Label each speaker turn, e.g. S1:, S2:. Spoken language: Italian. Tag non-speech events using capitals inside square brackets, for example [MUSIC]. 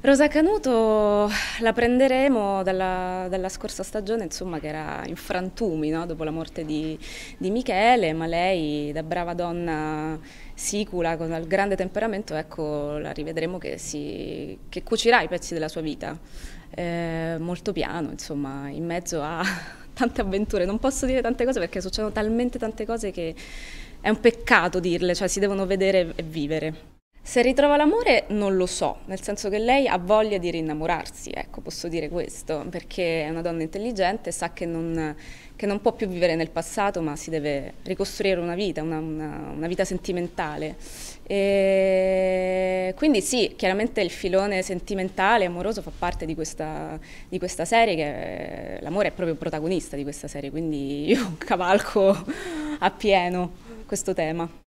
S1: Rosa Canuto la prenderemo dalla, dalla, scorsa stagione, insomma, che era in frantumi no? dopo la morte di, di, Michele, ma lei da brava donna sicula, con il grande temperamento, ecco, la rivedremo che, si, che cucirà i pezzi della sua vita. Eh, molto piano, insomma, in mezzo a [LAUGHS] tante avventure. Non posso dire tante cose perché succedono talmente tante cose che è un peccato dirle, cioè si devono vedere e vivere. Se ritrova l'amore non lo so, nel senso che lei ha voglia di rinnamorarsi, ecco, posso dire questo, perché è una donna intelligente, sa che non, che non può più vivere nel passato, ma si deve ricostruire una vita, una, una, una vita sentimentale. E quindi sì, chiaramente il filone sentimentale, amoroso fa parte di questa, di questa serie, che l'amore è proprio protagonista di questa serie, quindi io [LAUGHS] cavalco appieno questo tema.